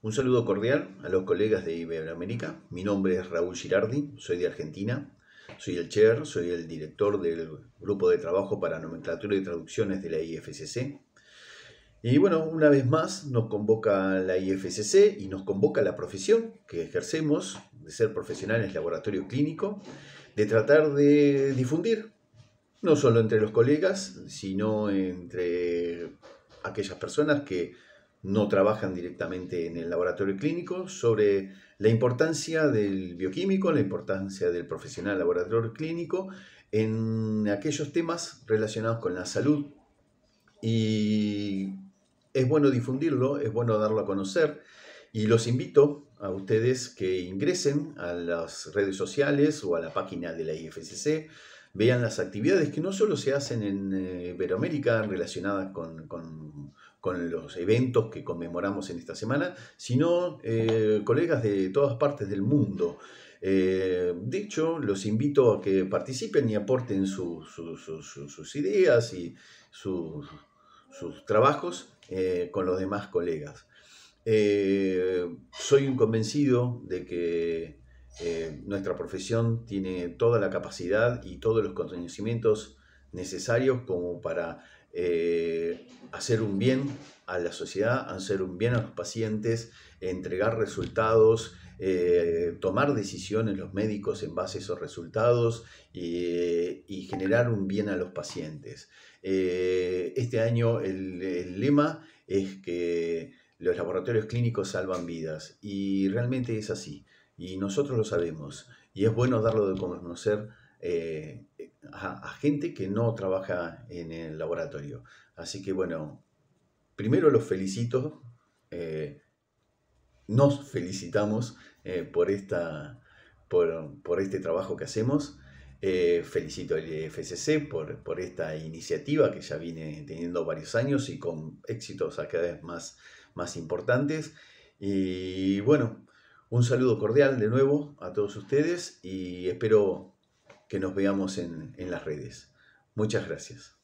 Un saludo cordial a los colegas de Iberoamérica. Mi nombre es Raúl Girardi, soy de Argentina, soy el chair, soy el director del grupo de trabajo para nomenclatura y traducciones de la IFCC. Y bueno, una vez más nos convoca la IFCC y nos convoca la profesión que ejercemos de ser profesionales laboratorio clínico, de tratar de difundir, no solo entre los colegas, sino entre aquellas personas que no trabajan directamente en el laboratorio clínico, sobre la importancia del bioquímico, la importancia del profesional laboratorio clínico en aquellos temas relacionados con la salud. Y es bueno difundirlo, es bueno darlo a conocer. Y los invito a ustedes que ingresen a las redes sociales o a la página de la IFCC, vean las actividades que no solo se hacen en Iberoamérica eh, relacionadas con, con con los eventos que conmemoramos en esta semana, sino eh, colegas de todas partes del mundo. Eh, de hecho, los invito a que participen y aporten sus ideas y sus trabajos eh, con los demás colegas. Eh, soy un convencido de que nuestra profesión tiene toda la capacidad y todos los conocimientos necesarios como para eh, hacer un bien a la sociedad, hacer un bien a los pacientes, entregar resultados, eh, tomar decisiones los médicos en base a esos resultados y, generar un bien a los pacientes. Eh, este año el, lema es que los laboratorios clínicos salvan vidas y realmente es así y nosotros lo sabemos y es bueno darlo de conocer a, gente que no trabaja en el laboratorio. Así que bueno, primero los felicito, eh, nos felicitamos eh, por, esta, por, este trabajo que hacemos. Eh, felicito al FCC por, esta iniciativa que ya viene teniendo varios años y con éxitos cada vez más, más importantes. Y bueno, un saludo cordial de nuevo a todos ustedes y espero que nos veamos en, en las redes. Muchas gracias.